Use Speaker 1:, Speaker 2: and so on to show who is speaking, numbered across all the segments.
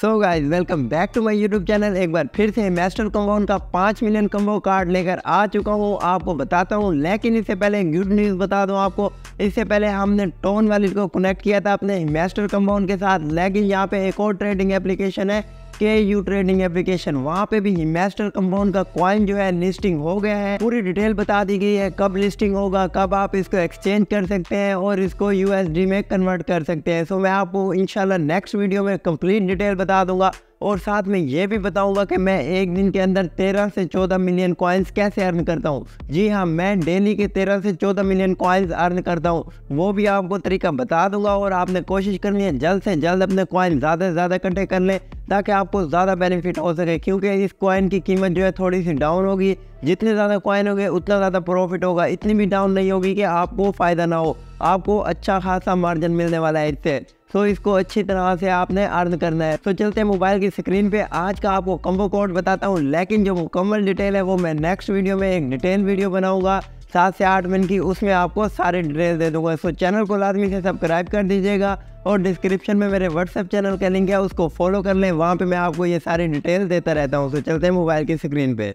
Speaker 1: so guys welcome back to my YouTube channel एक बार फिर से मास्टर कम्बाउन का पाँच मिलियन कम्बो कार्ड लेकर आ चुका हूँ आपको बताता हूँ लेकिन इससे पहले गुड न्यूज़ बता दूँ आपको इससे पहले हमने टोन वाले को कनेक्ट किया था अपने मास्टर कम्बाउन के साथ लेकिन यहाँ पे एक और ट्रेडिंग एप्लीकेशन है के यू ट्रेडिंग एप्लीकेशन वहाँ पे भी मैस्टर कंपाउंड का क्वाइन जो है लिस्टिंग हो गया है पूरी डिटेल बता दी गई है कब लिस्टिंग होगा कब आप इसको एक्सचेंज कर सकते हैं और इसको यूएसडी में कन्वर्ट कर सकते हैं सो मैं आपको इनशाला नेक्स्ट वीडियो में कंप्लीट डिटेल बता दूंगा और साथ में ये भी बताऊंगा कि मैं एक दिन के अंदर 13 से 14 मिलियन कॉइन्स कैसे अर्न करता हूँ जी हाँ मैं डेली के 13 से 14 मिलियन कॉइन्स अर्न करता हूँ वो भी आपको तरीका बता दूंगा और आपने कोशिश करनी है जल्द से जल्द अपने कॉइन ज़्यादा से ज़्यादा इकट्ठे कर लें ताकि आपको ज़्यादा बेनिफिट हो सके क्योंकि इस कॉइन की कीमत जो है थोड़ी सी डाउन होगी जितने ज़्यादा कॉइन होंगे उतना ज़्यादा प्रॉफिट होगा इतनी भी डाउन नहीं होगी कि आपको फ़ायदा ना हो आपको अच्छा खासा मार्जिन मिलने वाला है इससे सो इसको अच्छी तरह से आपने अर्न करना है तो चलते हैं मोबाइल की स्क्रीन पे आज का आपको कम्बो कोड बताता हूँ लेकिन जो मुकम्मल डिटेल है वो मैं नेक्स्ट वीडियो में एक डिटेल वीडियो बनाऊँगा सात से आठ मिनट की उसमें आपको सारे डिटेल दे दूंगा सो चैनल को लाजमी से सब्सक्राइब कर दीजिएगा और डिस्क्रिप्शन में मेरे व्हाट्सअप चैनल का लिंक है उसको फॉलो कर लें वहाँ पर मैं आपको ये सारी डिटेल देता रहता हूँ सो चलते हैं मोबाइल की स्क्रीन पर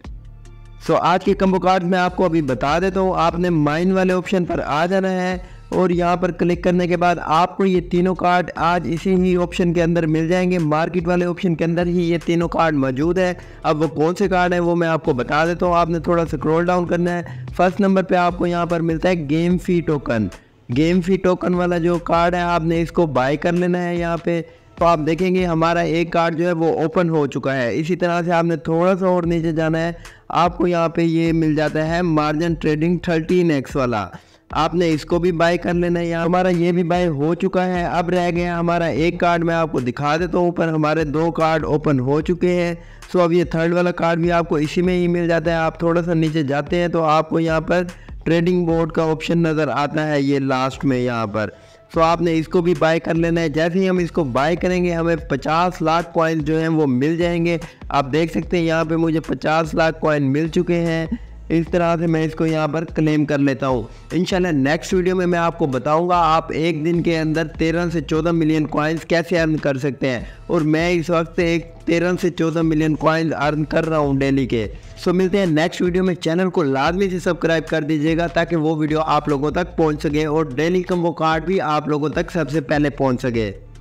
Speaker 1: सो so, आज के कम्बो कार्ड में आपको अभी बता देता हूँ आपने माइन वाले ऑप्शन पर आ जाना है और यहाँ पर क्लिक करने के बाद आपको ये तीनों कार्ड आज इसी ही ऑप्शन के अंदर मिल जाएंगे मार्केट वाले ऑप्शन के अंदर ही ये तीनों कार्ड मौजूद है अब वो कौन से कार्ड हैं वो मैं आपको बता देता हूँ आपने थोड़ा क्रोल डाउन करना है फर्स्ट नंबर पर आपको यहाँ पर मिलता है game fee token game fee token वाला जो कार्ड है आपने इसको बाय कर लेना है यहाँ पे तो आप देखेंगे हमारा एक कार्ड जो है वो ओपन हो चुका है इसी तरह से आपने थोड़ा सा और नीचे जाना है आपको यहाँ पे ये मिल जाता है मार्जिन ट्रेडिंग थर्टीन एक्स वाला आपने इसको भी बाय कर लेना है यहाँ हमारा ये भी बाय हो चुका है अब रह गया हमारा एक कार्ड मैं आपको दिखा देता हूँ ऊपर हमारे दो कार्ड ओपन हो चुके हैं सो अब ये थर्ड वाला कार्ड भी आपको इसी में ही मिल जाता है आप थोड़ा सा नीचे जाते हैं तो आपको यहाँ पर ट्रेडिंग बोर्ड का ऑप्शन नज़र आता है ये लास्ट में यहाँ पर सो आपने इसको भी बाय कर लेना है जैसे ही हम इसको बाय करेंगे हमें 50 लाख कॉइन जो हैं वो मिल जाएंगे आप देख सकते हैं यहाँ पे मुझे 50 लाख कॉइन मिल चुके हैं इस तरह से मैं इसको यहाँ पर क्लेम कर लेता हूँ इंशाल्लाह नेक्स्ट वीडियो में मैं आपको बताऊँगा आप एक दिन के अंदर तेरह से चौदह मिलियन कॉइन्स कैसे अर्न कर सकते हैं और मैं इस वक्त एक तेरह से चौदह मिलियन कॉइन्स अर्न कर रहा हूँ डेली के सो मिलते हैं नेक्स्ट वीडियो में चैनल को लाजमी से सब्सक्राइब कर दीजिएगा ताकि वो वीडियो आप लोगों तक पहुँच सके और डेली वो कार्ड भी आप लोगों तक सबसे पहले पहुँच सके